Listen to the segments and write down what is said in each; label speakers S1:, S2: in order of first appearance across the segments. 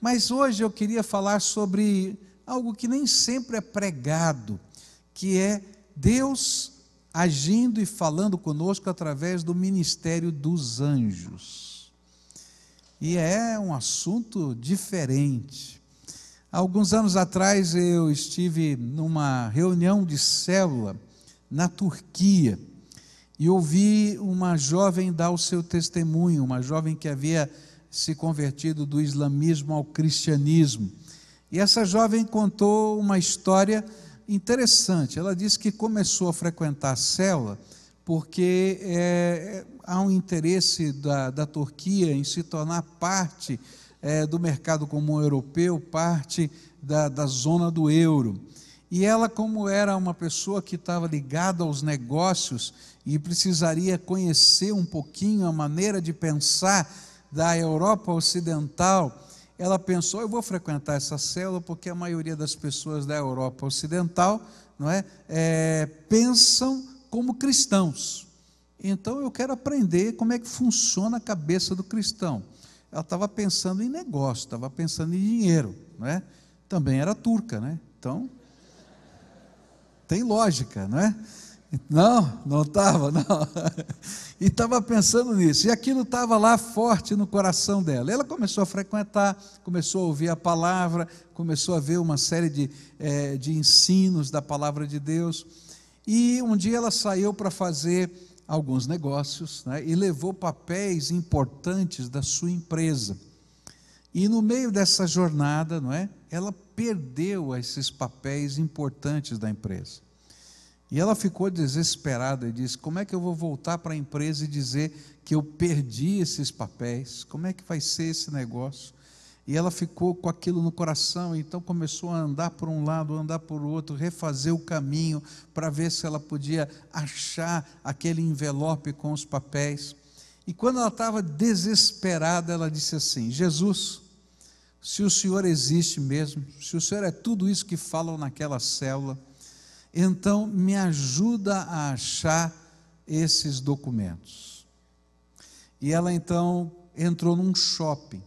S1: Mas hoje eu queria falar sobre algo que nem sempre é pregado, que é Deus agindo e falando conosco através do ministério dos anjos. E é um assunto diferente. alguns anos atrás eu estive numa reunião de célula na Turquia e ouvi uma jovem dar o seu testemunho, uma jovem que havia se convertido do islamismo ao cristianismo. E essa jovem contou uma história interessante. Ela disse que começou a frequentar a cela porque é, há um interesse da, da Turquia em se tornar parte é, do mercado comum europeu, parte da, da zona do euro. E ela, como era uma pessoa que estava ligada aos negócios e precisaria conhecer um pouquinho a maneira de pensar da Europa Ocidental, ela pensou: eu vou frequentar essa célula porque a maioria das pessoas da Europa Ocidental não é, é, pensam como cristãos. Então eu quero aprender como é que funciona a cabeça do cristão. Ela estava pensando em negócio, estava pensando em dinheiro, não é? Também era turca, né? Então tem lógica, não é? Não, não estava, não. E estava pensando nisso. E aquilo estava lá forte no coração dela. Ela começou a frequentar, começou a ouvir a palavra, começou a ver uma série de, é, de ensinos da palavra de Deus. E um dia ela saiu para fazer alguns negócios né, e levou papéis importantes da sua empresa. E no meio dessa jornada, não é? Ela perdeu esses papéis importantes da empresa. E ela ficou desesperada e disse: Como é que eu vou voltar para a empresa e dizer que eu perdi esses papéis? Como é que vai ser esse negócio? E ela ficou com aquilo no coração, então começou a andar por um lado, andar por outro, refazer o caminho para ver se ela podia achar aquele envelope com os papéis. E quando ela estava desesperada, ela disse assim: Jesus, se o Senhor existe mesmo, se o Senhor é tudo isso que falam naquela célula, então, me ajuda a achar esses documentos. E ela então entrou num shopping.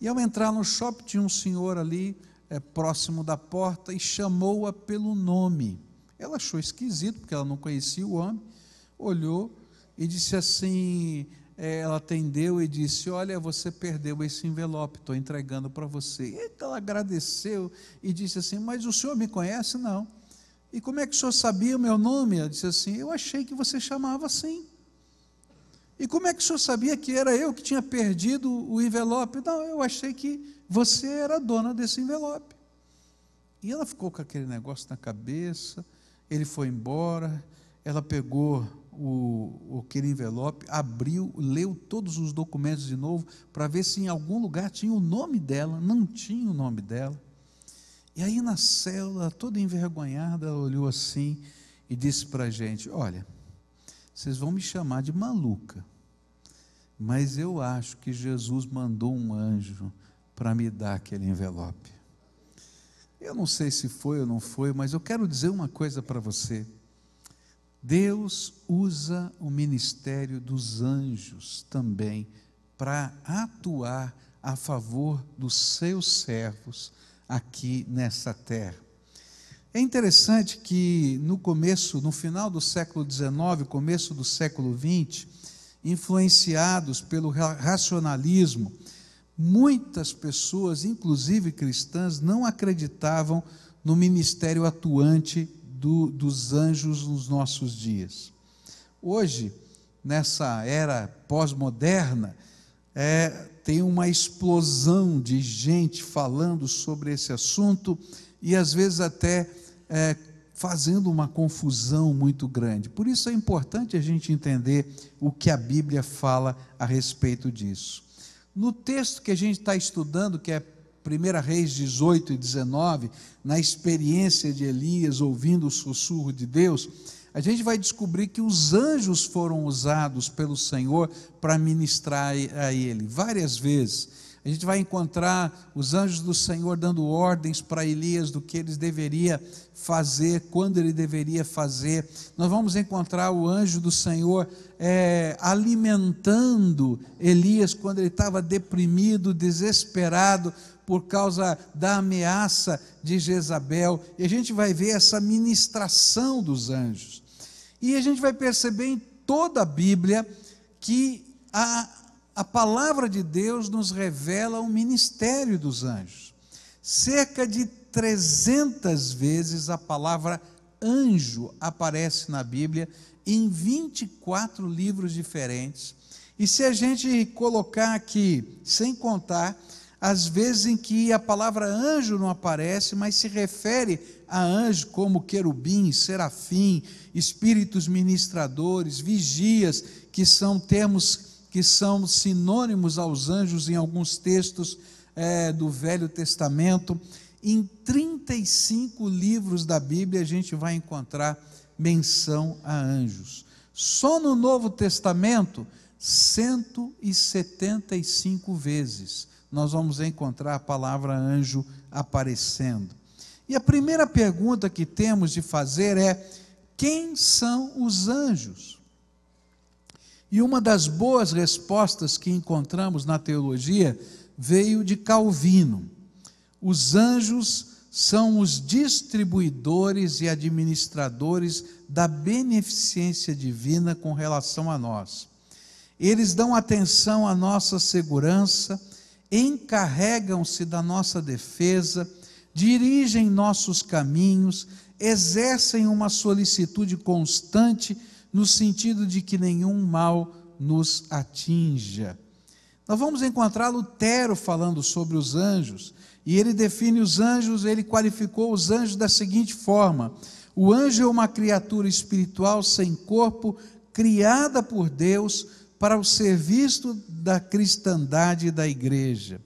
S1: E ao entrar no shopping, tinha um senhor ali é, próximo da porta e chamou-a pelo nome. Ela achou esquisito, porque ela não conhecia o homem, olhou e disse assim: é, ela atendeu e disse: Olha, você perdeu esse envelope, estou entregando para você. Então ela agradeceu e disse assim: Mas o senhor me conhece? Não. E como é que o senhor sabia o meu nome? Ela disse assim: Eu achei que você chamava assim. E como é que o senhor sabia que era eu que tinha perdido o envelope? Não, eu achei que você era dona desse envelope. E ela ficou com aquele negócio na cabeça, ele foi embora, ela pegou o, aquele envelope, abriu, leu todos os documentos de novo, para ver se em algum lugar tinha o nome dela, não tinha o nome dela. E aí na célula, toda envergonhada, ela olhou assim e disse para a gente: Olha, vocês vão me chamar de maluca, mas eu acho que Jesus mandou um anjo para me dar aquele envelope. Eu não sei se foi ou não foi, mas eu quero dizer uma coisa para você. Deus usa o ministério dos anjos também para atuar a favor dos seus servos aqui nessa terra. É interessante que no começo, no final do século XIX, começo do século XX, influenciados pelo racionalismo, muitas pessoas, inclusive cristãs, não acreditavam no ministério atuante do, dos anjos nos nossos dias. Hoje, nessa era pós-moderna, é, tem uma explosão de gente falando sobre esse assunto e às vezes até é, fazendo uma confusão muito grande. Por isso é importante a gente entender o que a Bíblia fala a respeito disso. No texto que a gente está estudando, que é 1 Reis 18 e 19, na experiência de Elias ouvindo o sussurro de Deus, a gente vai descobrir que os anjos foram usados pelo Senhor para ministrar a Ele várias vezes. A gente vai encontrar os anjos do Senhor dando ordens para Elias do que ele deveria fazer, quando ele deveria fazer. Nós vamos encontrar o anjo do Senhor é, alimentando Elias quando ele estava deprimido, desesperado por causa da ameaça de Jezabel. E a gente vai ver essa ministração dos anjos. E a gente vai perceber em toda a Bíblia que a, a palavra de Deus nos revela o ministério dos anjos. Cerca de 300 vezes a palavra anjo aparece na Bíblia em 24 livros diferentes. E se a gente colocar aqui, sem contar às vezes em que a palavra anjo não aparece, mas se refere a anjo como querubim, serafim, espíritos ministradores, vigias, que são termos que são sinônimos aos anjos em alguns textos é, do Velho Testamento. Em 35 livros da Bíblia a gente vai encontrar menção a anjos. Só no Novo Testamento, 175 vezes nós vamos encontrar a palavra anjo aparecendo. E a primeira pergunta que temos de fazer é: quem são os anjos? E uma das boas respostas que encontramos na teologia veio de Calvino. Os anjos são os distribuidores e administradores da beneficência divina com relação a nós. Eles dão atenção à nossa segurança, encarregam-se da nossa defesa, dirigem nossos caminhos, exercem uma solicitude constante no sentido de que nenhum mal nos atinja. Nós vamos encontrar Lutero falando sobre os anjos, e ele define os anjos, ele qualificou os anjos da seguinte forma: o anjo é uma criatura espiritual sem corpo, criada por Deus para o serviço da cristandade e da igreja.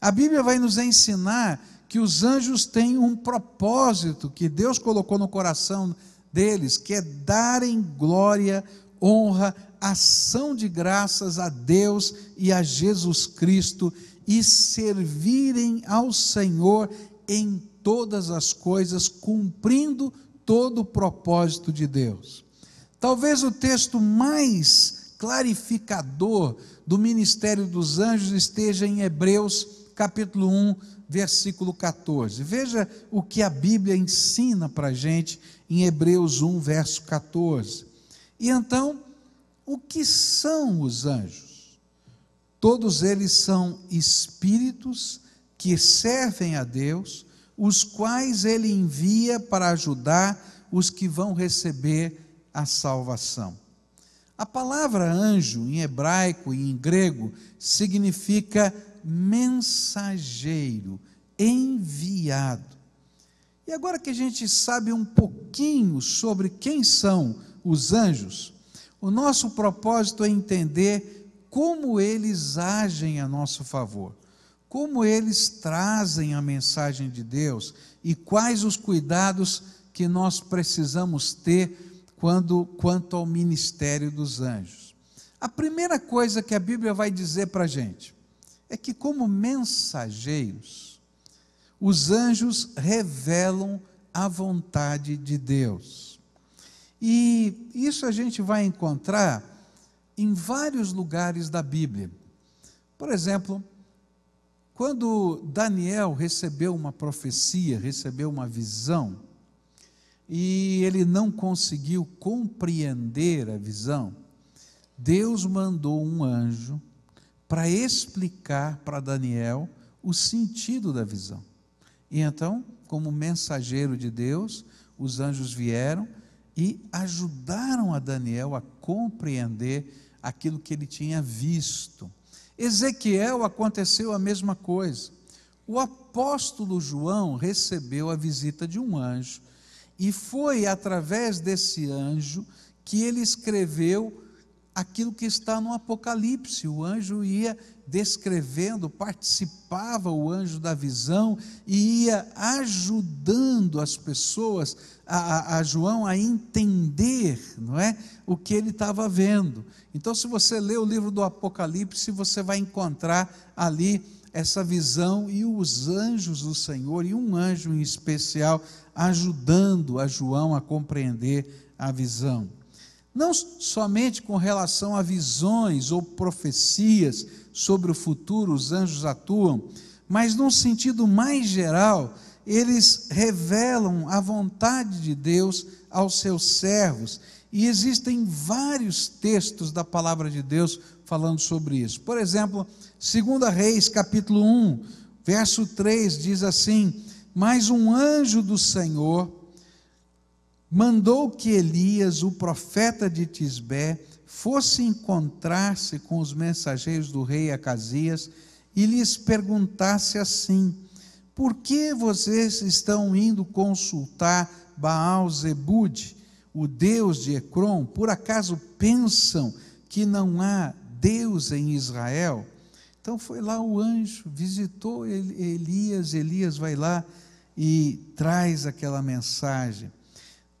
S1: A Bíblia vai nos ensinar que os anjos têm um propósito que Deus colocou no coração deles, que é darem glória, honra, ação de graças a Deus e a Jesus Cristo e servirem ao Senhor em todas as coisas, cumprindo todo o propósito de Deus. Talvez o texto mais clarificador do ministério dos anjos esteja em Hebreus capítulo 1, versículo 14. Veja o que a Bíblia ensina para a gente em Hebreus 1, verso 14. E então, o que são os anjos? Todos eles são espíritos que servem a Deus, os quais ele envia para ajudar os que vão receber a salvação. A palavra anjo em hebraico e em grego significa mensageiro, enviado. E agora que a gente sabe um pouquinho sobre quem são os anjos, o nosso propósito é entender como eles agem a nosso favor, como eles trazem a mensagem de Deus e quais os cuidados que nós precisamos ter quando, quanto ao ministério dos anjos. A primeira coisa que a Bíblia vai dizer para a gente é que, como mensageiros, os anjos revelam a vontade de Deus. E isso a gente vai encontrar em vários lugares da Bíblia. Por exemplo, quando Daniel recebeu uma profecia, recebeu uma visão, e ele não conseguiu compreender a visão, Deus mandou um anjo para explicar para Daniel o sentido da visão. E então, como mensageiro de Deus, os anjos vieram e ajudaram a Daniel a compreender aquilo que ele tinha visto. Ezequiel aconteceu a mesma coisa. O apóstolo João recebeu a visita de um anjo e foi através desse anjo que ele escreveu aquilo que está no Apocalipse. O anjo ia descrevendo, participava o anjo da visão e ia ajudando as pessoas, a, a João, a entender não é, o que ele estava vendo. Então, se você lê o livro do Apocalipse, você vai encontrar ali essa visão e os anjos do Senhor, e um anjo em especial ajudando a João a compreender a visão. Não somente com relação a visões ou profecias sobre o futuro os anjos atuam, mas num sentido mais geral, eles revelam a vontade de Deus aos seus servos. E existem vários textos da palavra de Deus falando sobre isso. Por exemplo, 2 Reis, capítulo 1, verso 3 diz assim: mas um anjo do Senhor mandou que Elias, o profeta de Tisbé, fosse encontrar-se com os mensageiros do rei Acasias e lhes perguntasse assim: Por que vocês estão indo consultar Baal Zebude, o deus de Ecrom? Por acaso pensam que não há Deus em Israel? Então foi lá o anjo, visitou Elias, Elias vai lá e traz aquela mensagem.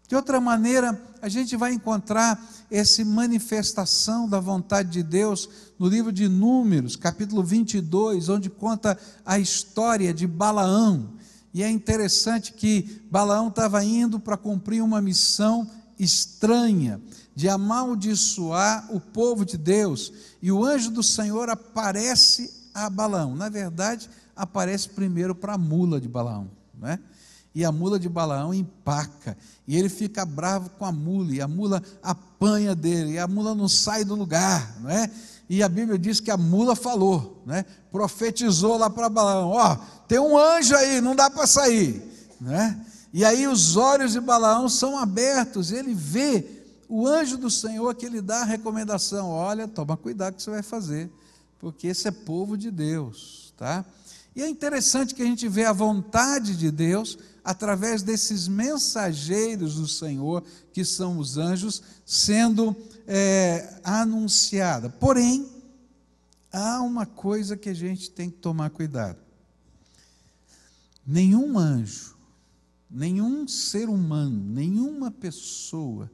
S1: De outra maneira, a gente vai encontrar essa manifestação da vontade de Deus no livro de Números, capítulo 22, onde conta a história de Balaão. E é interessante que Balaão estava indo para cumprir uma missão estranha de amaldiçoar o povo de Deus. E o anjo do Senhor aparece a Balaão. Na verdade, aparece primeiro para a mula de Balaão, né? E a mula de Balaão empaca, e ele fica bravo com a mula, e a mula apanha dele, e a mula não sai do lugar, né? E a Bíblia diz que a mula falou, né? Profetizou lá para Balaão, ó, oh, tem um anjo aí, não dá para sair, né? E aí os olhos de Balaão são abertos, ele vê o anjo do Senhor é que lhe dá a recomendação: olha, toma cuidado que você vai fazer, porque esse é povo de Deus, tá? E é interessante que a gente vê a vontade de Deus através desses mensageiros do Senhor, que são os anjos, sendo é, anunciada. Porém, há uma coisa que a gente tem que tomar cuidado: nenhum anjo, nenhum ser humano, nenhuma pessoa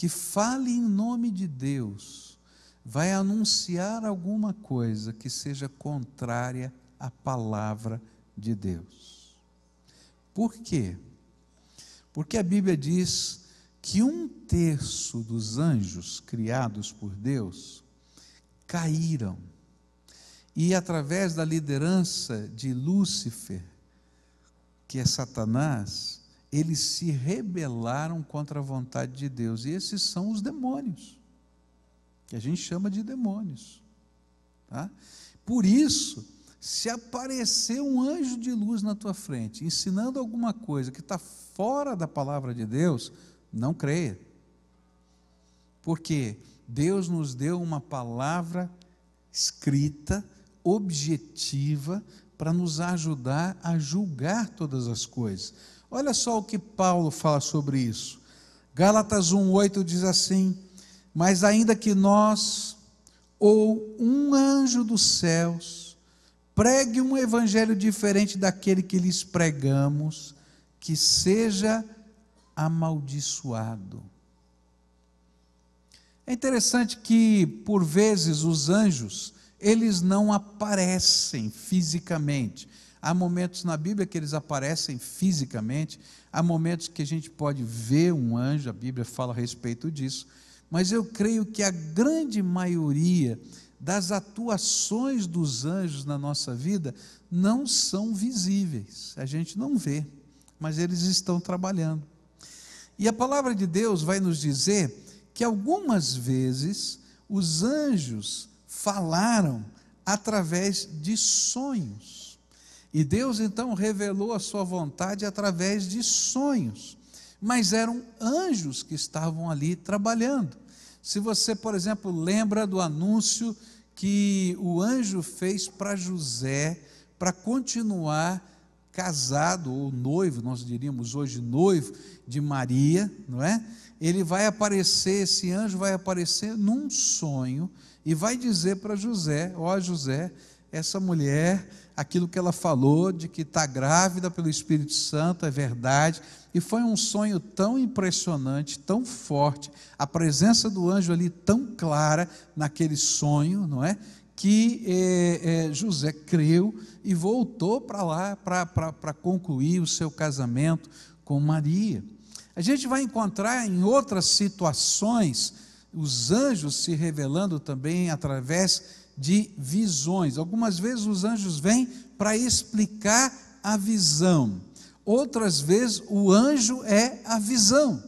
S1: que fale em nome de Deus vai anunciar alguma coisa que seja contrária à palavra de Deus. Por quê? Porque a Bíblia diz que um terço dos anjos criados por Deus caíram. E através da liderança de Lúcifer, que é Satanás, eles se rebelaram contra a vontade de Deus. E esses são os demônios, que a gente chama de demônios. Tá? Por isso, se aparecer um anjo de luz na tua frente, ensinando alguma coisa que está fora da palavra de Deus, não creia. Porque Deus nos deu uma palavra escrita, objetiva, para nos ajudar a julgar todas as coisas. Olha só o que Paulo fala sobre isso. Gálatas 1:8 diz assim: "Mas ainda que nós ou um anjo dos céus pregue um evangelho diferente daquele que lhes pregamos, que seja amaldiçoado." É interessante que por vezes os anjos eles não aparecem fisicamente, Há momentos na Bíblia que eles aparecem fisicamente, há momentos que a gente pode ver um anjo, a Bíblia fala a respeito disso, mas eu creio que a grande maioria das atuações dos anjos na nossa vida não são visíveis, a gente não vê, mas eles estão trabalhando. E a palavra de Deus vai nos dizer que algumas vezes os anjos falaram através de sonhos. E Deus então revelou a sua vontade através de sonhos, mas eram anjos que estavam ali trabalhando. Se você, por exemplo, lembra do anúncio que o anjo fez para José para continuar casado ou noivo, nós diríamos hoje noivo de Maria, não é? Ele vai aparecer, esse anjo vai aparecer num sonho e vai dizer para José: "Ó José, essa mulher aquilo que ela falou de que está grávida pelo Espírito Santo, é verdade. E foi um sonho tão impressionante, tão forte, a presença do anjo ali tão clara naquele sonho, não é? Que é, é, José creu e voltou para lá para concluir o seu casamento com Maria. A gente vai encontrar em outras situações os anjos se revelando também através de visões. Algumas vezes os anjos vêm para explicar a visão, outras vezes o anjo é a visão.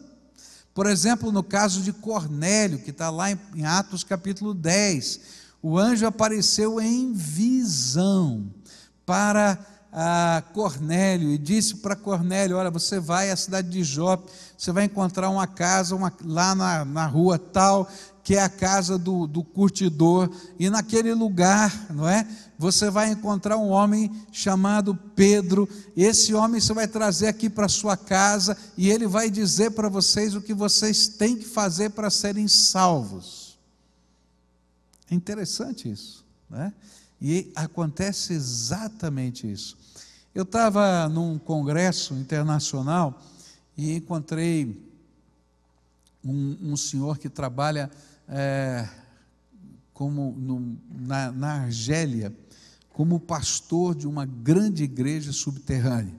S1: Por exemplo, no caso de Cornélio, que está lá em Atos capítulo 10, o anjo apareceu em visão para a Cornélio e disse para Cornélio: Olha, você vai à cidade de Jope, você vai encontrar uma casa uma, lá na, na rua tal, que é a casa do, do curtidor, e naquele lugar, não é? Você vai encontrar um homem chamado Pedro. Esse homem você vai trazer aqui para sua casa e ele vai dizer para vocês o que vocês têm que fazer para serem salvos. É interessante isso, não é? E acontece exatamente isso. Eu estava num congresso internacional e encontrei um, um senhor que trabalha é, como no, na, na Argélia como pastor de uma grande igreja subterrânea.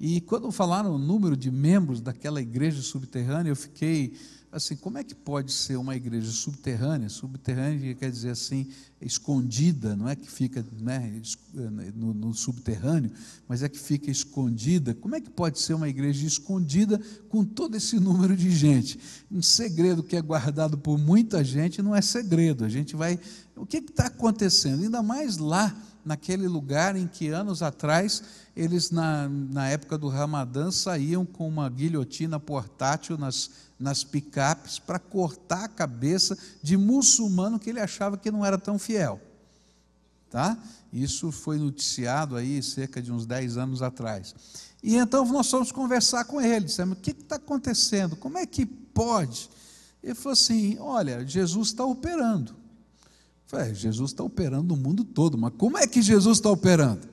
S1: E quando falaram o número de membros daquela igreja subterrânea, eu fiquei assim, como é que pode ser uma igreja subterrânea? Subterrânea quer dizer assim, escondida, não é que fica né, eh, no, no, subterrâneo, mas é que fica escondida. Como é que pode ser uma igreja escondida com todo esse número de gente? Um segredo que é guardado por muita gente não é segredo. A gente vai. O que está acontecendo? Ainda mais lá naquele lugar em que anos atrás eles, na, na época do Ramadã, saíam com uma guilhotina portátil nas, nas picapes para cortar a cabeça de muçulmano que ele achava que não era tão fiel. Tá? Isso foi noticiado aí cerca de uns 10 anos atrás. E então nós fomos conversar com ele, dissemos, o que está acontecendo? Como é que pode? Ele falou assim, olha, Jesus está operando. Falei, é, Jesus está operando o mundo todo, mas como é que Jesus está operando?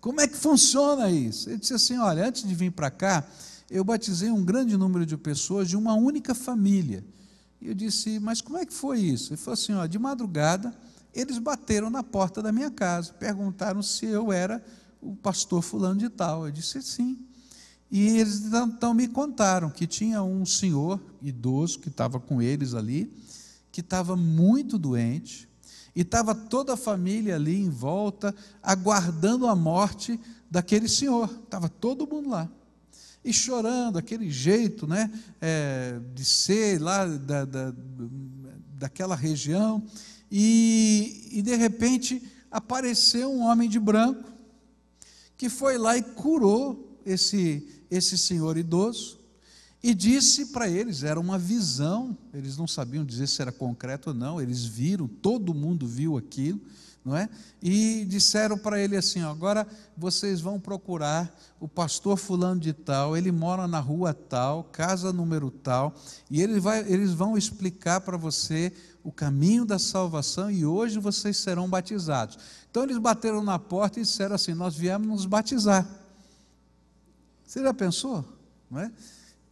S1: Como é que funciona isso? Ele disse assim: olha, antes de vir para cá, eu batizei um grande número de pessoas de uma única família. E eu disse, mas como é que foi isso? Ele falou assim: ó, de madrugada, eles bateram na porta da minha casa, perguntaram se eu era o pastor fulano de tal. Eu disse sim. E eles então, então me contaram que tinha um senhor idoso que estava com eles ali, que estava muito doente, e estava toda a família ali em volta, aguardando a morte daquele senhor. Estava todo mundo lá. E chorando, aquele jeito né, é, de ser lá da, da, daquela região. E, e de repente apareceu um homem de branco que foi lá e curou esse, esse senhor idoso e disse para eles, era uma visão, eles não sabiam dizer se era concreto ou não, eles viram, todo mundo viu aquilo, não é? E disseram para ele assim: agora vocês vão procurar o pastor fulano de tal, ele mora na rua tal, casa número tal, e ele vai, eles vão explicar para você o caminho da salvação e hoje vocês serão batizados. Então eles bateram na porta e disseram assim: nós viemos nos batizar. Você já pensou, não é?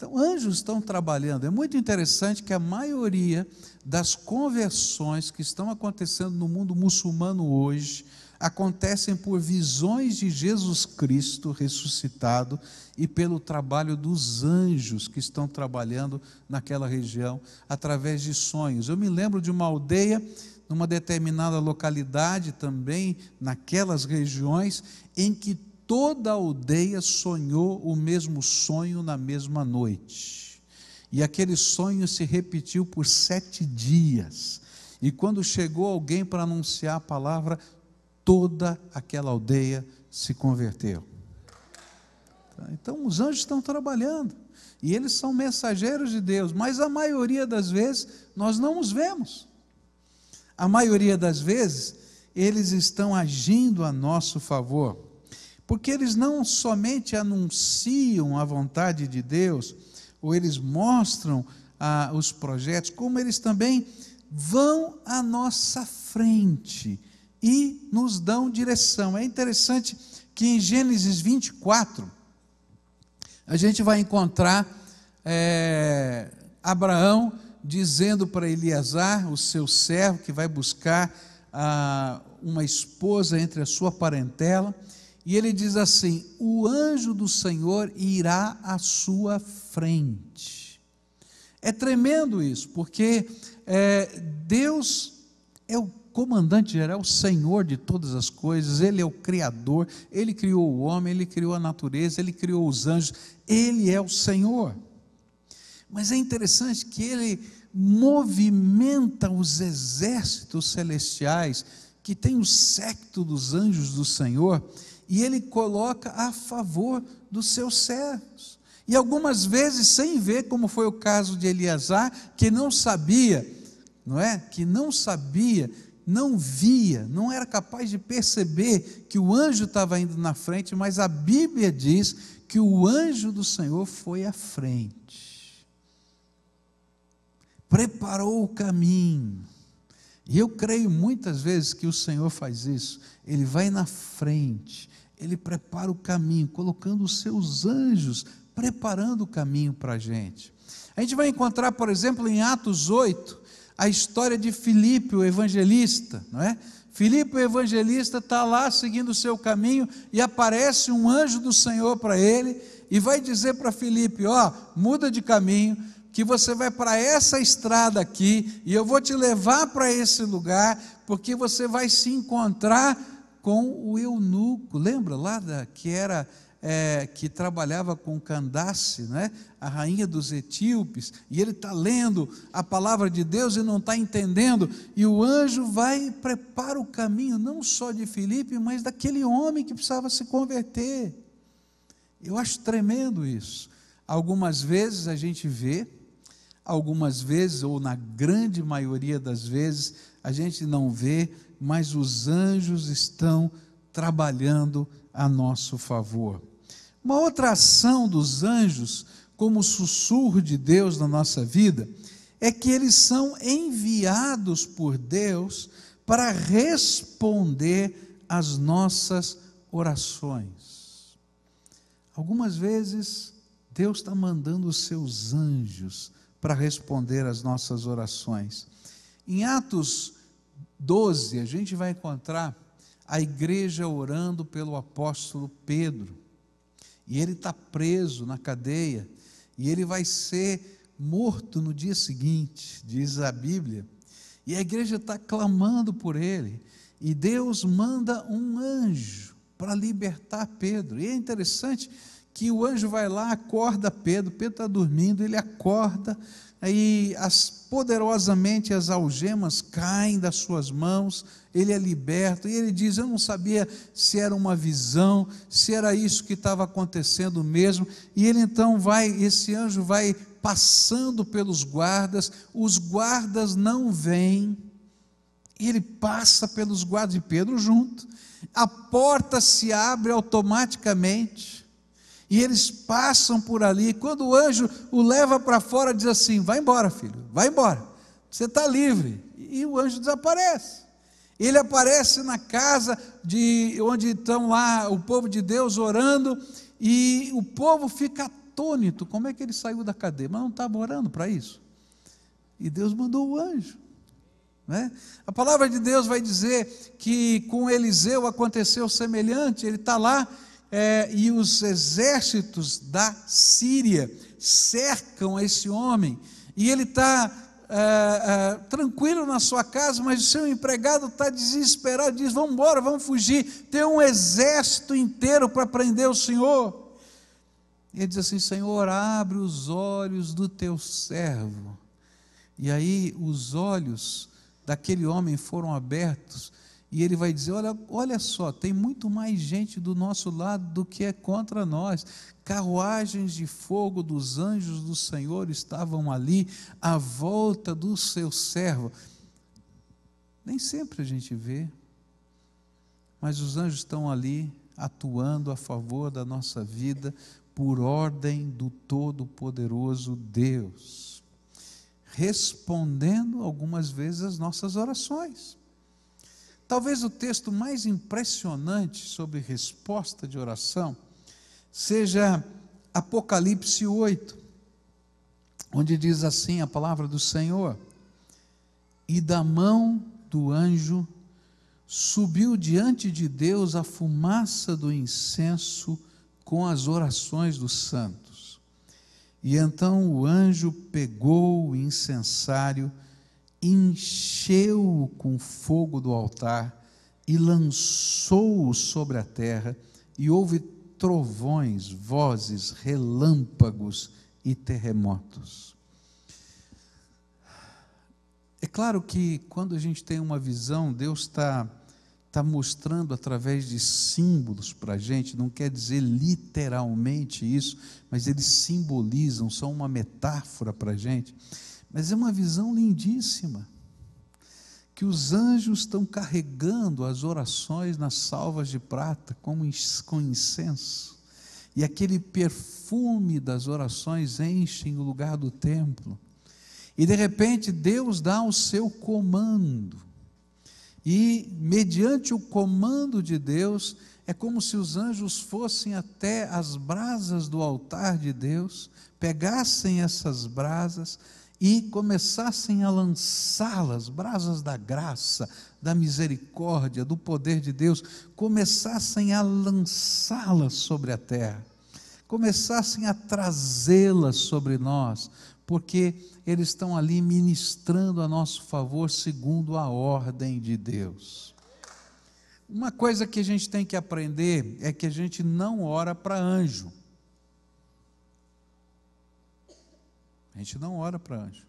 S1: Então, anjos estão trabalhando. É muito interessante que a maioria das conversões que estão acontecendo no mundo muçulmano hoje acontecem por visões de Jesus Cristo ressuscitado e pelo trabalho dos anjos que estão trabalhando naquela região através de sonhos. Eu me lembro de uma aldeia numa determinada localidade também naquelas regiões em que toda a aldeia sonhou o mesmo sonho na mesma noite. E aquele sonho se repetiu por sete dias. E quando chegou alguém para anunciar a palavra, toda aquela aldeia se converteu. Então, os anjos estão trabalhando. E eles são mensageiros de Deus, mas a maioria das vezes nós não os vemos. A maioria das vezes eles estão agindo a nosso favor porque eles não somente anunciam a vontade de Deus, ou eles mostram ah, os projetos, como eles também vão à nossa frente e nos dão direção. É interessante que em Gênesis 24, a gente vai encontrar é, Abraão dizendo para Eleazar, o seu servo, que vai buscar ah, uma esposa entre a sua parentela, e ele diz assim: O anjo do Senhor irá à sua frente. É tremendo isso, porque é, Deus é o comandante geral, o Senhor de todas as coisas, Ele é o Criador, Ele criou o homem, Ele criou a natureza, Ele criou os anjos, Ele é o Senhor. Mas é interessante que Ele movimenta os exércitos celestiais, que tem o séquito dos anjos do Senhor, e ele coloca a favor dos seus servos. E algumas vezes sem ver, como foi o caso de Eliasar, que não sabia, não é? Que não sabia, não via, não era capaz de perceber que o anjo estava indo na frente, mas a Bíblia diz que o anjo do Senhor foi à frente. Preparou o caminho. E eu creio muitas vezes que o Senhor faz isso. Ele vai na frente ele prepara o caminho, colocando os seus anjos, preparando o caminho para a gente. A gente vai encontrar, por exemplo, em Atos 8, a história de Filipe, o evangelista, não é? Filipe, o evangelista, está lá seguindo o seu caminho e aparece um anjo do Senhor para ele e vai dizer para Filipe: Ó, oh, muda de caminho, que você vai para essa estrada aqui e eu vou te levar para esse lugar, porque você vai se encontrar com o eunuco, lembra lá da, que era é, que trabalhava com Candace, né? a rainha dos etíopes, e ele está lendo a palavra de Deus e não está entendendo, e o anjo vai e prepara o caminho, não só de Filipe, mas daquele homem que precisava se converter. Eu acho tremendo isso. Algumas vezes a gente vê, algumas vezes, ou na grande maioria das vezes, a gente não vê mas os anjos estão trabalhando a nosso favor. Uma outra ação dos anjos, como sussurro de Deus na nossa vida, é que eles são enviados por Deus para responder às nossas orações. Algumas vezes, Deus está mandando os seus anjos para responder às nossas orações. Em Atos 12, a gente vai encontrar a igreja orando pelo apóstolo Pedro. E ele está preso na cadeia e ele vai ser morto no dia seguinte, diz a Bíblia. E a igreja está clamando por ele. E Deus manda um anjo para libertar Pedro. E é interessante que o anjo vai lá, acorda Pedro, Pedro está dormindo, ele acorda, e as, poderosamente as algemas caem das suas mãos, ele é liberto, e ele diz: Eu não sabia se era uma visão, se era isso que estava acontecendo mesmo. E ele então vai, esse anjo vai passando pelos guardas, os guardas não vêm, ele passa pelos guardas de Pedro junto, a porta se abre automaticamente e eles passam por ali. Quando o anjo o leva para fora, diz assim: Vai embora, filho, vai embora. Você está livre. E o anjo desaparece. Ele aparece na casa de onde estão lá o povo de Deus orando. E o povo fica atônito: Como é que ele saiu da cadeia? Mas não estava orando para isso. E Deus mandou o anjo. Né? A palavra de Deus vai dizer que com Eliseu aconteceu semelhante, ele está lá é, e os exércitos da Síria cercam esse homem, e ele está é, é, tranquilo na sua casa, mas o seu empregado está desesperado, diz: Vamos embora, vamos fugir, tem um exército inteiro para prender o Senhor. E ele diz assim: Senhor, abre os olhos do teu servo. E aí os olhos daquele homem foram abertos e ele vai dizer: olha, olha só, tem muito mais gente do nosso lado do que é contra nós. Carruagens de fogo dos anjos do Senhor estavam ali à volta do seu servo. Nem sempre a gente vê, mas os anjos estão ali atuando a favor da nossa vida por ordem do Todo-Poderoso Deus, respondendo algumas vezes as nossas orações. Talvez o texto mais impressionante sobre resposta de oração seja Apocalipse 8, onde diz assim a palavra do Senhor: E da mão do anjo subiu diante de Deus a fumaça do incenso com as orações dos santos. E então o anjo pegou o incensário encheu-o com fogo do altar e lançou-o sobre a terra, e houve trovões, vozes, relâmpagos e terremotos. É claro que quando a gente tem uma visão, Deus está tá mostrando através de símbolos para a gente, não quer dizer literalmente isso, mas eles simbolizam, são uma metáfora para a gente. Mas é uma visão lindíssima que os anjos estão carregando as orações nas salvas de prata como com incenso. E aquele perfume das orações enche o lugar do templo. E de repente Deus dá o seu comando. E mediante o comando de Deus, é como se os anjos fossem até as brasas do altar de Deus, pegassem essas brasas, e começassem a lançá-las, brasas da graça, da misericórdia, do poder de Deus, começassem a lançá-las sobre a terra, começassem a trazê-las sobre nós, porque eles estão ali ministrando a nosso favor segundo a ordem de Deus. Uma coisa que a gente tem que aprender é que a gente não ora para anjo. A gente não ora para anjo.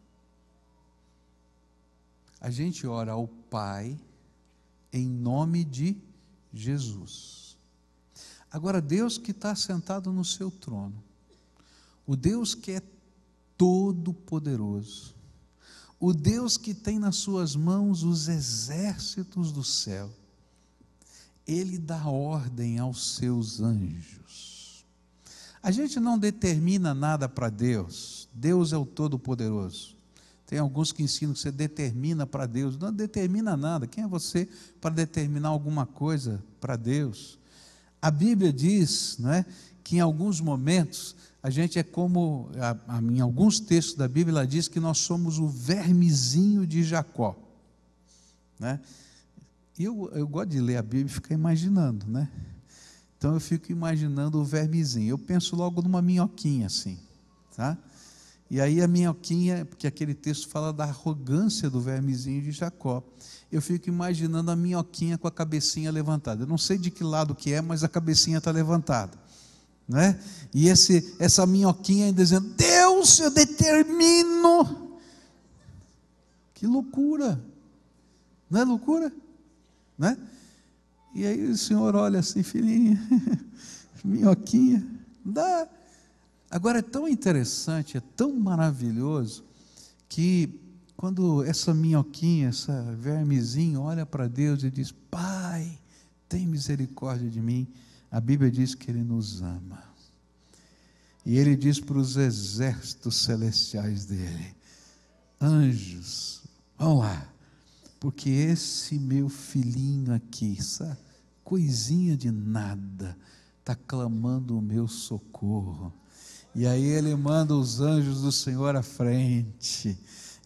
S1: A gente ora ao Pai em nome de Jesus. Agora, Deus que está sentado no seu trono, o Deus que é todo-poderoso, o Deus que tem nas suas mãos os exércitos do céu, ele dá ordem aos seus anjos. A gente não determina nada para Deus, Deus é o Todo-Poderoso. Tem alguns que ensinam que você determina para Deus. Não determina nada. Quem é você para determinar alguma coisa para Deus? A Bíblia diz não é, que em alguns momentos a gente é como, a, a, em alguns textos da Bíblia, ela diz que nós somos o vermezinho de Jacó. Né? eu, eu gosto de ler a Bíblia e ficar imaginando, né? Então eu fico imaginando o vermezinho. Eu penso logo numa minhoquinha assim, tá? E aí a minhoquinha, porque aquele texto fala da arrogância do vermezinho de Jacó. Eu fico imaginando a minhoquinha com a cabecinha levantada. Eu não sei de que lado que é, mas a cabecinha está levantada. Né? E esse, essa minhoquinha dizendo: Deus, eu determino. Que loucura! Não é loucura? Né? E aí o senhor olha assim, filhinha, minhoquinha, dá, Agora é tão interessante, é tão maravilhoso, que quando essa minhoquinha, essa vermezinha olha para Deus e diz: Pai, tem misericórdia de mim, a Bíblia diz que Ele nos ama. E Ele diz para os exércitos celestiais dele: Anjos, vão lá, porque esse meu filhinho aqui, essa coisinha de nada, está clamando o meu socorro e aí ele manda os anjos do Senhor à frente.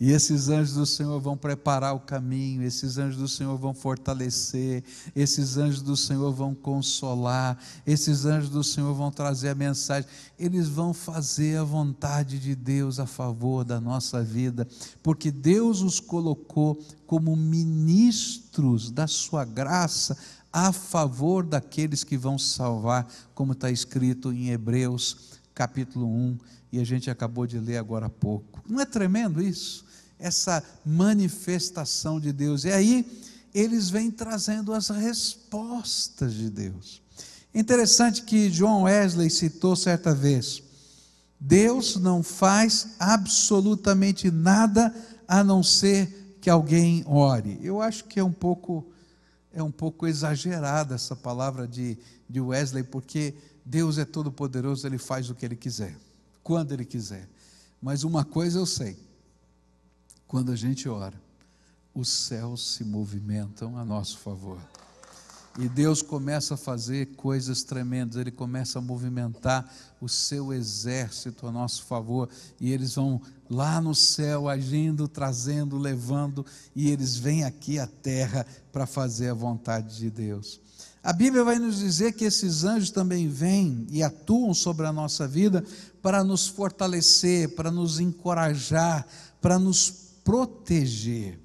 S1: E esses anjos do Senhor vão preparar o caminho, esses anjos do Senhor vão fortalecer, esses anjos do Senhor vão consolar, esses anjos do Senhor vão trazer a mensagem. Eles vão fazer a vontade de Deus a favor da nossa vida, porque Deus os colocou como ministros da sua graça a favor daqueles que vão salvar, como está escrito em Hebreus capítulo 1, e a gente acabou de ler agora há pouco. Não é tremendo isso? Essa manifestação de Deus. E aí, eles vêm trazendo as respostas de Deus. Interessante que John Wesley citou certa vez: Deus não faz absolutamente nada a não ser que alguém ore. Eu acho que é um pouco é um pouco exagerada essa palavra de, de Wesley, porque Deus é todo poderoso, ele faz o que ele quiser, quando ele quiser. Mas uma coisa eu sei: quando a gente ora, os céus se movimentam a nosso favor. E Deus começa a fazer coisas tremendas, Ele começa a movimentar o seu exército a nosso favor, e eles vão lá no céu agindo, trazendo, levando, e eles vêm aqui à terra para fazer a vontade de Deus. A Bíblia vai nos dizer que esses anjos também vêm e atuam sobre a nossa vida para nos fortalecer, para nos encorajar, para nos proteger.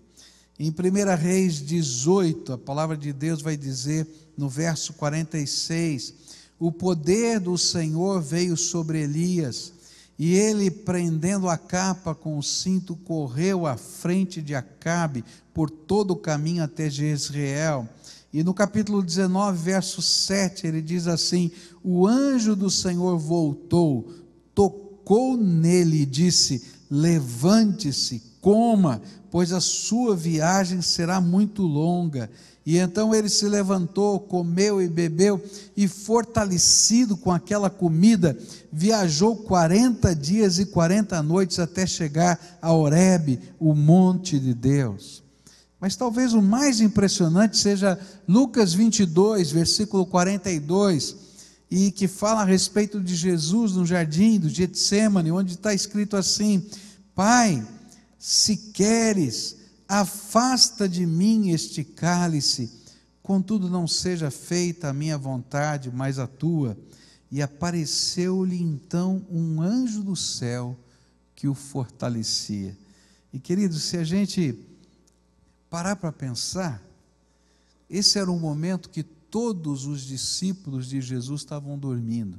S1: Em 1 Reis 18, a palavra de Deus vai dizer no verso 46: O poder do Senhor veio sobre Elias, e ele, prendendo a capa com o cinto, correu à frente de Acabe por todo o caminho até Jezreel e no capítulo 19, verso 7, ele diz assim: O anjo do Senhor voltou, tocou nele e disse: Levante-se, coma, pois a sua viagem será muito longa. E então ele se levantou, comeu e bebeu, e fortalecido com aquela comida, viajou 40 dias e 40 noites até chegar a Horebe, o monte de Deus. Mas talvez o mais impressionante seja Lucas 22, versículo 42, e que fala a respeito de Jesus no jardim do Getsemane, onde está escrito assim: Pai, se queres, afasta de mim este cálice, contudo não seja feita a minha vontade, mas a tua. E apareceu-lhe então um anjo do céu que o fortalecia. E queridos, se a gente parar para pensar, esse era um momento que todos os discípulos de Jesus estavam dormindo.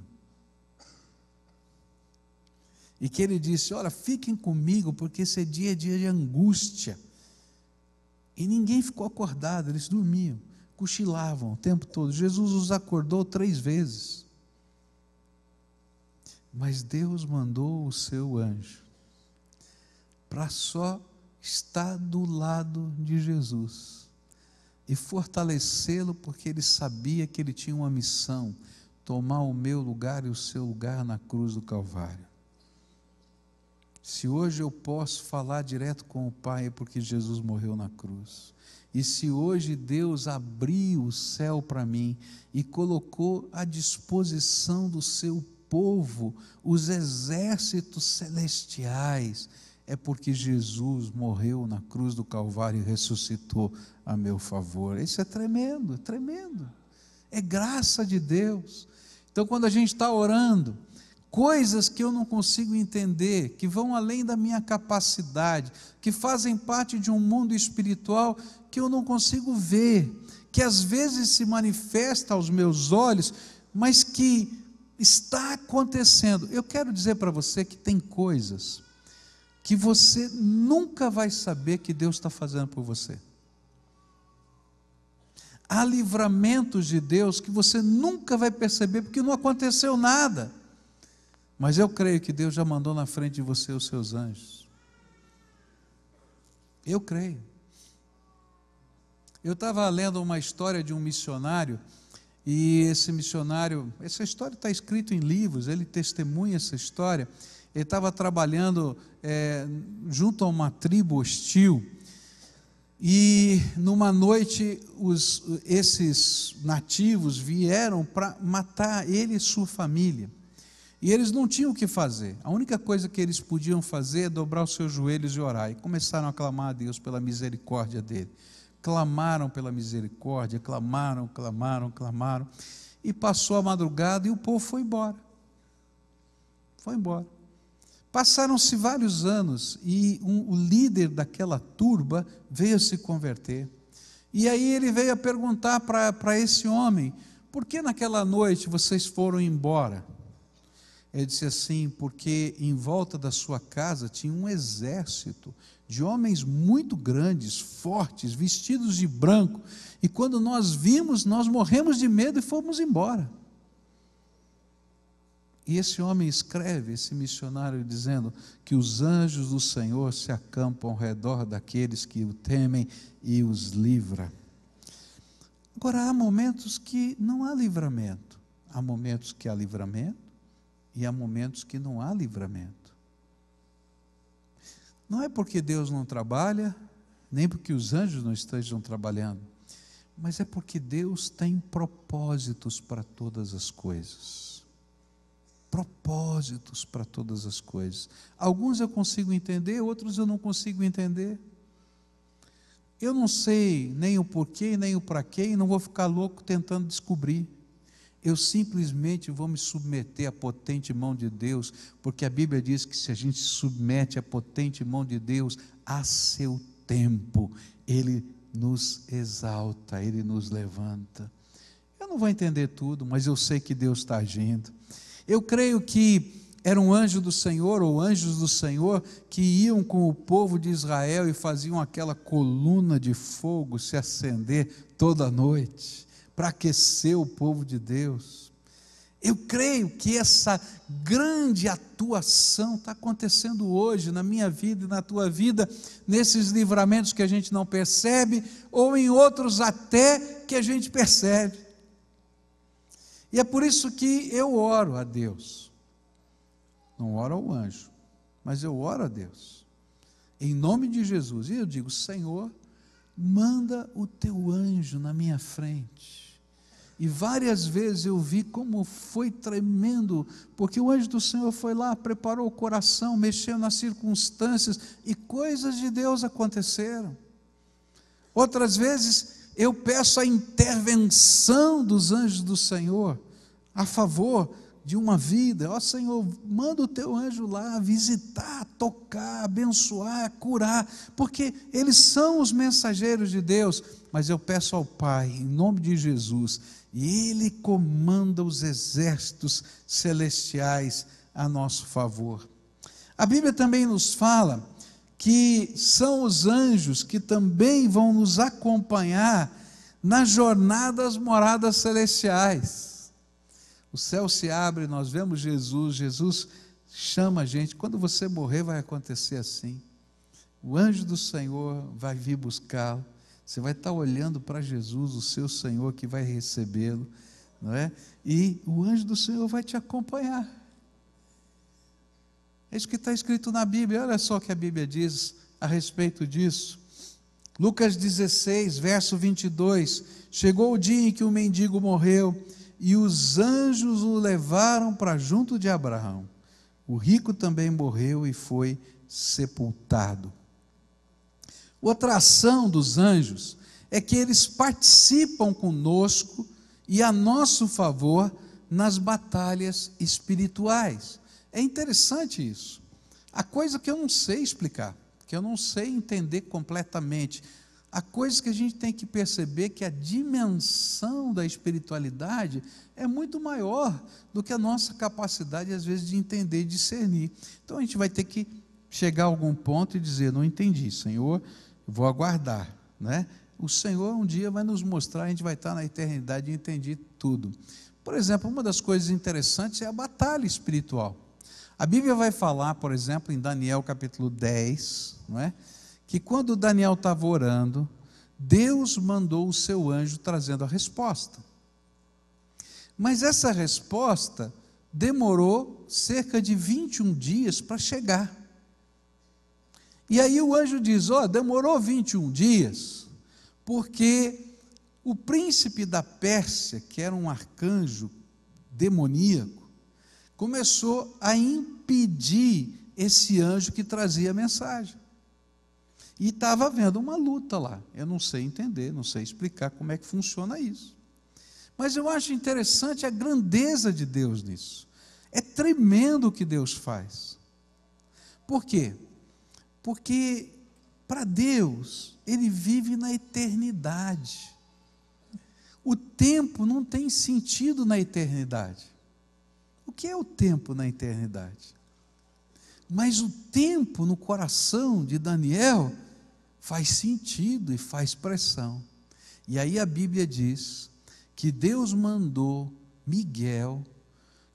S1: E que ele disse: Olha, fiquem comigo, porque esse é dia é dia de angústia. E ninguém ficou acordado, eles dormiam, cochilavam o tempo todo. Jesus os acordou três vezes. Mas Deus mandou o seu anjo para só está do lado de Jesus e fortalecê-lo, porque ele sabia que ele tinha uma missão: tomar o meu lugar e o seu lugar na cruz do Calvário. Se hoje eu posso falar direto com o Pai, é porque Jesus morreu na cruz. E se hoje Deus abriu o céu para mim e colocou à disposição do seu povo os exércitos celestiais, é porque Jesus morreu na cruz do Calvário e ressuscitou a meu favor. Isso é tremendo, é tremendo. É graça de Deus. Então, quando a gente está orando, coisas que eu não consigo entender, que vão além da minha capacidade, que fazem parte de um mundo espiritual que eu não consigo ver, que às vezes se manifesta aos meus olhos, mas que está acontecendo. Eu quero dizer para você que tem coisas que você nunca vai saber que Deus está fazendo por você. Há livramentos de Deus que você nunca vai perceber porque não aconteceu nada. Mas eu creio que Deus já mandou na frente de você os seus anjos. Eu creio. Eu estava lendo uma história de um missionário, e esse missionário, essa história está escrita em livros, ele testemunha essa história ele estava trabalhando é, junto a uma tribo hostil. E numa noite, os, esses nativos vieram para matar ele e sua família. E eles não tinham o que fazer. A única coisa que eles podiam fazer é dobrar os seus joelhos e orar. E começaram a clamar a Deus pela misericórdia dele. Clamaram pela misericórdia, clamaram, clamaram, clamaram. E passou a madrugada e o povo foi embora. Foi embora. Passaram-se vários anos e um, o líder daquela turba veio se converter. E aí ele veio a perguntar para esse homem: por que naquela noite vocês foram embora? Ele disse assim: porque em volta da sua casa tinha um exército de homens muito grandes, fortes, vestidos de branco. E quando nós vimos, nós morremos de medo e fomos embora. E esse homem escreve, esse missionário, dizendo que os anjos do Senhor se acampam ao redor daqueles que o temem e os livra. Agora, há momentos que não há livramento. Há momentos que há livramento e há momentos que não há livramento. Não é porque Deus não trabalha, nem porque os anjos não estejam trabalhando, mas é porque Deus tem propósitos para todas as coisas propósitos para todas as coisas. Alguns eu consigo entender, outros eu não consigo entender. Eu não sei nem o porquê, nem o para quê, e não vou ficar louco tentando descobrir. Eu simplesmente vou me submeter à potente mão de Deus, porque a Bíblia diz que se a gente se submete à potente mão de Deus, a seu tempo, Ele nos exalta, Ele nos levanta. Eu não vou entender tudo, mas eu sei que Deus está agindo. Eu creio que era um anjo do Senhor ou anjos do Senhor que iam com o povo de Israel e faziam aquela coluna de fogo se acender toda noite para aquecer o povo de Deus. Eu creio que essa grande atuação está acontecendo hoje na minha vida e na tua vida, nesses livramentos que a gente não percebe, ou em outros até que a gente percebe. E é por isso que eu oro a Deus. Não oro ao anjo, mas eu oro a Deus. Em nome de Jesus. E eu digo: Senhor, manda o teu anjo na minha frente. E várias vezes eu vi como foi tremendo, porque o anjo do Senhor foi lá, preparou o coração, mexeu nas circunstâncias e coisas de Deus aconteceram. Outras vezes eu peço a intervenção dos anjos do Senhor a favor de uma vida. Ó Senhor, manda o teu anjo lá visitar, tocar, abençoar, curar, porque eles são os mensageiros de Deus. Mas eu peço ao Pai, em nome de Jesus, e Ele comanda os exércitos celestiais a nosso favor. A Bíblia também nos fala que são os anjos que também vão nos acompanhar na jornada às moradas celestiais. O céu se abre, nós vemos Jesus, Jesus chama a gente. Quando você morrer, vai acontecer assim. O anjo do Senhor vai vir buscá-lo. Você vai estar olhando para Jesus, o seu Senhor, que vai recebê-lo, não é? E o anjo do Senhor vai te acompanhar. É isso que está escrito na Bíblia. Olha só o que a Bíblia diz a respeito disso. Lucas 16, verso 22. Chegou o dia em que o mendigo morreu e os anjos o levaram para junto de Abraão. O rico também morreu e foi sepultado. Outra ação dos anjos é que eles participam conosco e a nosso favor nas batalhas espirituais. É interessante isso. A coisa que eu não sei explicar, que eu não sei entender completamente, a coisa que a gente tem que perceber que a dimensão da espiritualidade é muito maior do que a nossa capacidade, às vezes, de entender e discernir. Então a gente vai ter que chegar a algum ponto e dizer: Não entendi, Senhor, vou aguardar. Né? O Senhor um dia vai nos mostrar, a gente vai estar na eternidade e entender tudo. Por exemplo, uma das coisas interessantes é a batalha espiritual. A Bíblia vai falar, por exemplo, em Daniel capítulo 10, não é? que quando Daniel estava orando, Deus mandou o seu anjo trazendo a resposta. Mas essa resposta demorou cerca de 21 dias para chegar. E aí o anjo diz: Ó, oh, demorou 21 dias, porque o príncipe da Pérsia, que era um arcanjo demoníaco, começou a impedir esse anjo que trazia a mensagem. E estava havendo uma luta lá. Eu não sei entender, não sei explicar como é que funciona isso. Mas eu acho interessante a grandeza de Deus nisso. É tremendo o que Deus faz. Por quê? Porque para Deus, Ele vive na eternidade. O tempo não tem sentido na eternidade. O que é o tempo na eternidade? Mas o tempo no coração de Daniel faz sentido e faz pressão. E aí a Bíblia diz que Deus mandou Miguel,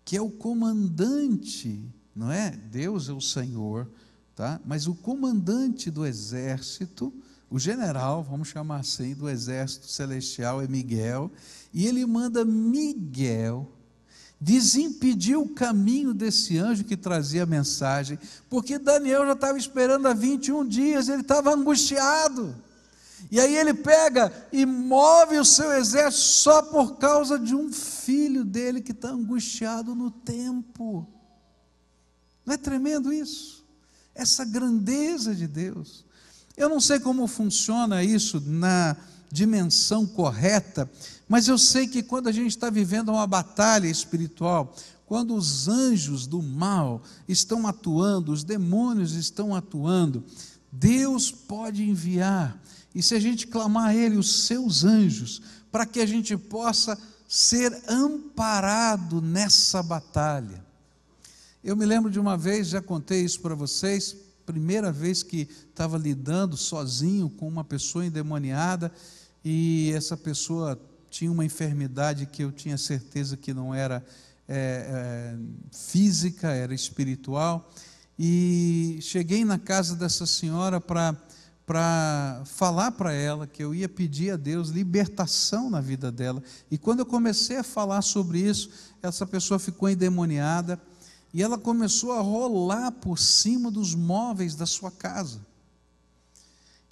S1: que é o comandante, não é? Deus é o Senhor, tá? Mas o comandante do exército, o general, vamos chamar assim, do exército celestial é Miguel, e ele manda Miguel desimpediu o caminho desse anjo que trazia a mensagem, porque Daniel já estava esperando há 21 dias, ele estava angustiado. E aí ele pega e move o seu exército só por causa de um filho dele que está angustiado no tempo. Não é tremendo isso? Essa grandeza de Deus. Eu não sei como funciona isso na dimensão correta, mas eu sei que quando a gente está vivendo uma batalha espiritual, quando os anjos do mal estão atuando, os demônios estão atuando, Deus pode enviar, e se a gente clamar a Ele, os seus anjos, para que a gente possa ser amparado nessa batalha. Eu me lembro de uma vez, já contei isso para vocês, primeira vez que estava lidando sozinho com uma pessoa endemoniada, e essa pessoa tinha uma enfermidade que eu tinha certeza que não era é, é, física, era espiritual. E cheguei na casa dessa senhora para para falar para ela que eu ia pedir a Deus libertação na vida dela. E quando eu comecei a falar sobre isso, essa pessoa ficou endemoniada e ela começou a rolar por cima dos móveis da sua casa.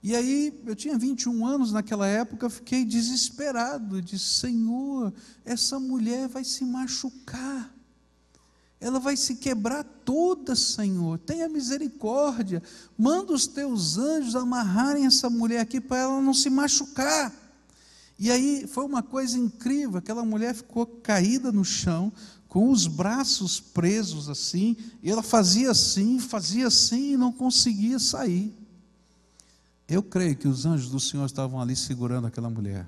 S1: E aí, eu tinha 21 anos naquela época, fiquei desesperado, disse: Senhor, essa mulher vai se machucar, ela vai se quebrar toda, Senhor, tenha misericórdia, manda os teus anjos amarrarem essa mulher aqui para ela não se machucar. E aí foi uma coisa incrível, aquela mulher ficou caída no chão, com os braços presos assim, e ela fazia assim, fazia assim e não conseguia sair. Eu creio que os anjos do Senhor estavam ali segurando aquela mulher.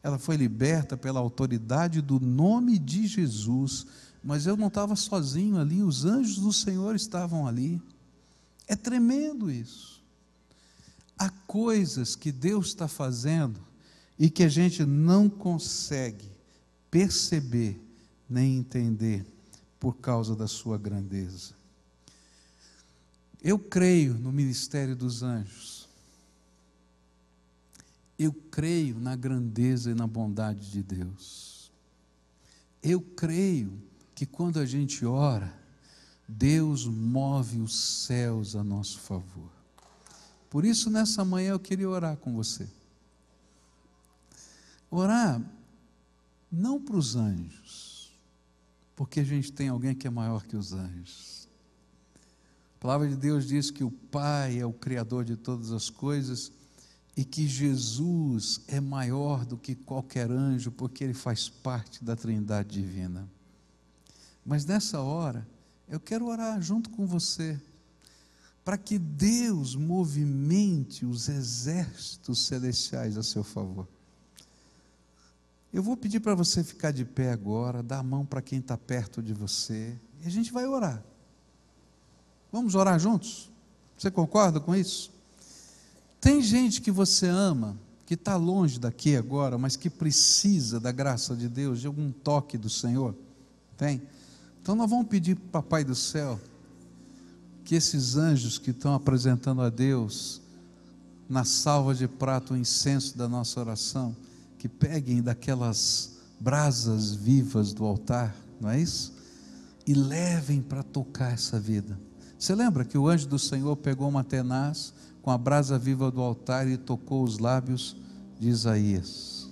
S1: Ela foi liberta pela autoridade do nome de Jesus, mas eu não estava sozinho ali, os anjos do Senhor estavam ali. É tremendo isso. Há coisas que Deus está fazendo e que a gente não consegue perceber nem entender por causa da sua grandeza. Eu creio no ministério dos anjos. Eu creio na grandeza e na bondade de Deus. Eu creio que quando a gente ora, Deus move os céus a nosso favor. Por isso, nessa manhã eu queria orar com você. Orar não para os anjos, porque a gente tem alguém que é maior que os anjos. A palavra de Deus diz que o Pai é o Criador de todas as coisas e que Jesus é maior do que qualquer anjo, porque ele faz parte da Trindade Divina. Mas nessa hora, eu quero orar junto com você, para que Deus movimente os exércitos celestiais a seu favor. Eu vou pedir para você ficar de pé agora, dar a mão para quem está perto de você, e a gente vai orar. Vamos orar juntos? Você concorda com isso? Tem gente que você ama, que está longe daqui agora, mas que precisa da graça de Deus, de algum toque do Senhor? Tem? Então nós vamos pedir para o Papai do Céu que esses anjos que estão apresentando a Deus na salva de prato o incenso da nossa oração, que peguem daquelas brasas vivas do altar, não é isso? E levem para tocar essa vida. Você lembra que o anjo do Senhor pegou uma tenaz, com a brasa viva do altar e tocou os lábios de Isaías.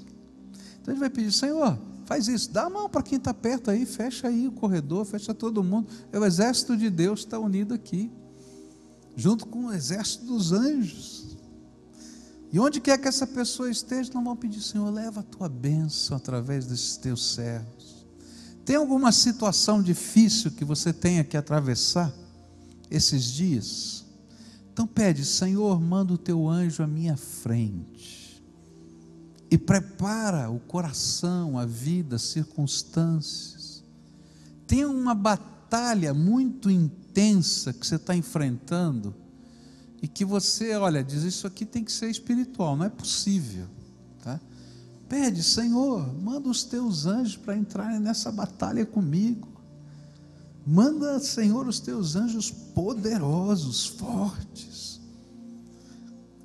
S1: Então ele vai pedir: Senhor, faz isso, dá a mão para quem está perto aí, fecha aí o corredor, fecha todo mundo. É o exército de Deus está unido aqui, junto com o exército dos anjos. E onde quer que essa pessoa esteja, não vão pedir, Senhor, leva a tua bênção através desses teus servos. Tem alguma situação difícil que você tenha que atravessar esses dias? Então pede, Senhor, manda o teu anjo à minha frente e prepara o coração, a vida, as circunstâncias. Tem uma batalha muito intensa que você está enfrentando e que você, olha, diz isso aqui tem que ser espiritual, não é possível, tá? Pede, Senhor, manda os teus anjos para entrarem nessa batalha comigo. Manda, Senhor, os teus anjos poderosos, fortes.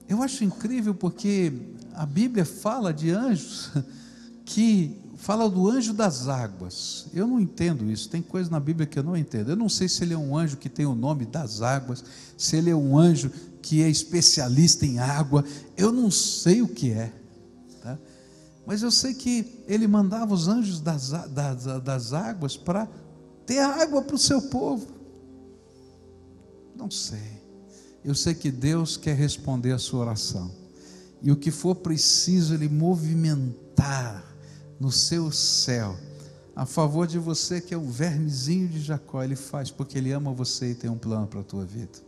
S1: Eu acho incrível porque a Bíblia fala de anjos que fala do anjo das águas. Eu não entendo isso. Tem coisa na Bíblia que eu não entendo. Eu não sei se ele é um anjo que tem o nome das águas, se ele é um anjo que é especialista em água. Eu não sei o que é. Tá? Mas eu sei que ele mandava os anjos das, das, das águas para ter água para o seu povo? Não sei. Eu sei que Deus quer responder a sua oração. E o que for preciso, Ele movimentar no seu céu, a favor de você que é o vermezinho de Jacó, Ele faz porque Ele ama você e tem um plano para a tua vida.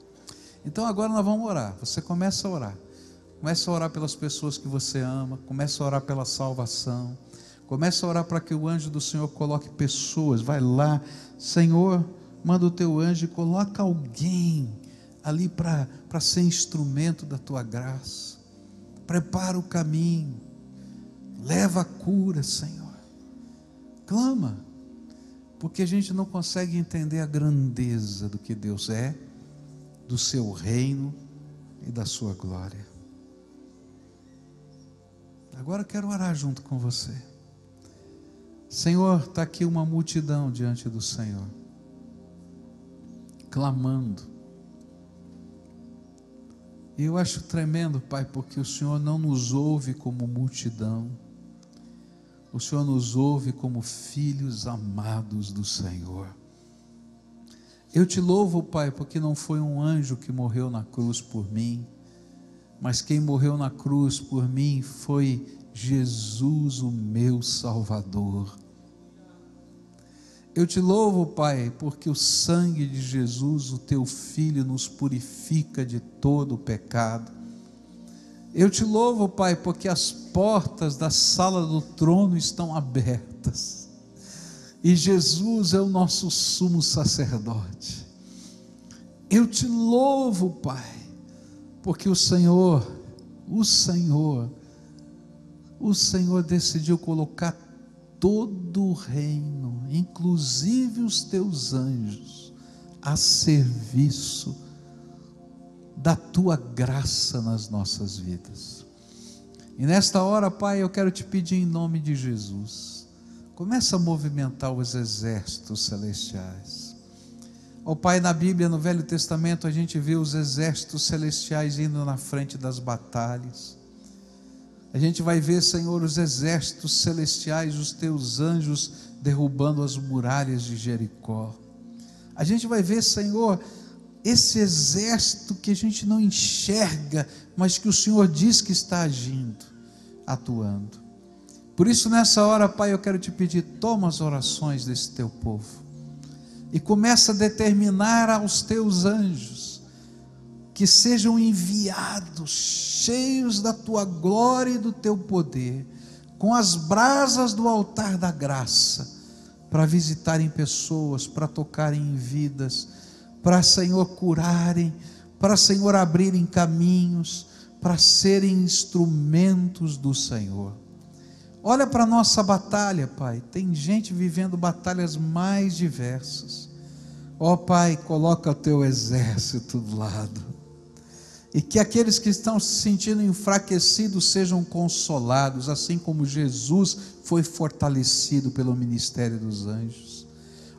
S1: Então agora nós vamos orar. Você começa a orar. Começa a orar pelas pessoas que você ama, começa a orar pela salvação. Começa a orar para que o anjo do Senhor coloque pessoas. Vai lá, Senhor, manda o teu anjo e coloca alguém ali para, para ser instrumento da tua graça. Prepara o caminho. Leva a cura, Senhor. Clama. Porque a gente não consegue entender a grandeza do que Deus é, do seu reino e da sua glória. Agora eu quero orar junto com você. Senhor, está aqui uma multidão diante do Senhor, clamando. E eu acho tremendo, Pai, porque o Senhor não nos ouve como multidão, o Senhor nos ouve como filhos amados do Senhor. Eu te louvo, Pai, porque não foi um anjo que morreu na cruz por mim, mas quem morreu na cruz por mim foi Jesus, o meu Salvador. Eu te louvo, Pai, porque o sangue de Jesus, o teu Filho, nos purifica de todo o pecado. Eu te louvo, Pai, porque as portas da sala do trono estão abertas. E Jesus é o nosso sumo sacerdote. Eu te louvo, Pai, porque o Senhor, o Senhor, o Senhor decidiu colocar todo o reino, inclusive os teus anjos, a serviço da tua graça nas nossas vidas. E nesta hora, Pai, eu quero te pedir em nome de Jesus, começa a movimentar os exércitos celestiais. Ó oh, Pai, na Bíblia, no Velho Testamento, a gente vê os exércitos celestiais indo na frente das batalhas a gente vai ver, Senhor, os exércitos celestiais, os teus anjos derrubando as muralhas de Jericó. A gente vai ver, Senhor, esse exército que a gente não enxerga, mas que o Senhor diz que está agindo, atuando. Por isso, nessa hora, Pai, eu quero te pedir, toma as orações desse teu povo e começa a determinar aos teus anjos que sejam enviados, cheios da tua glória e do teu poder, com as brasas do altar da graça, para visitarem pessoas, para tocarem em vidas, para, Senhor, curarem, para, Senhor, abrirem caminhos, para serem instrumentos do Senhor. Olha para a nossa batalha, Pai. Tem gente vivendo batalhas mais diversas. Ó oh, Pai, coloca o teu exército do lado e que aqueles que estão se sentindo enfraquecidos sejam consolados, assim como Jesus foi fortalecido pelo ministério dos anjos.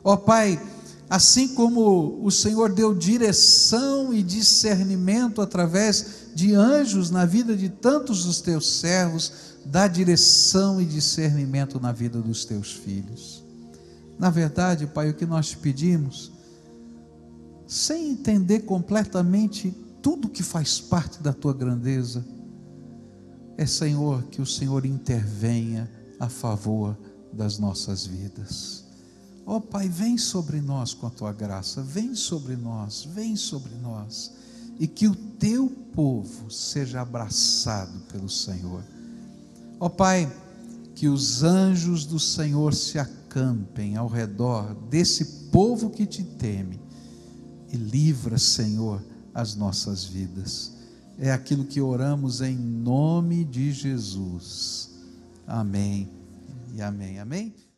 S1: Ó oh, Pai, assim como o Senhor deu direção e discernimento através de anjos na vida de tantos dos teus servos, dá direção e discernimento na vida dos teus filhos. Na verdade, Pai, o que nós te pedimos, sem entender completamente tudo que faz parte da tua grandeza. É, Senhor, que o Senhor intervenha a favor das nossas vidas. Ó oh, Pai, vem sobre nós com a tua graça, vem sobre nós, vem sobre nós, e que o teu povo seja abraçado pelo Senhor. Ó oh, Pai, que os anjos do Senhor se acampem ao redor desse povo que te teme e livra, Senhor as nossas vidas. É aquilo que oramos em nome de Jesus. Amém e amém. Amém?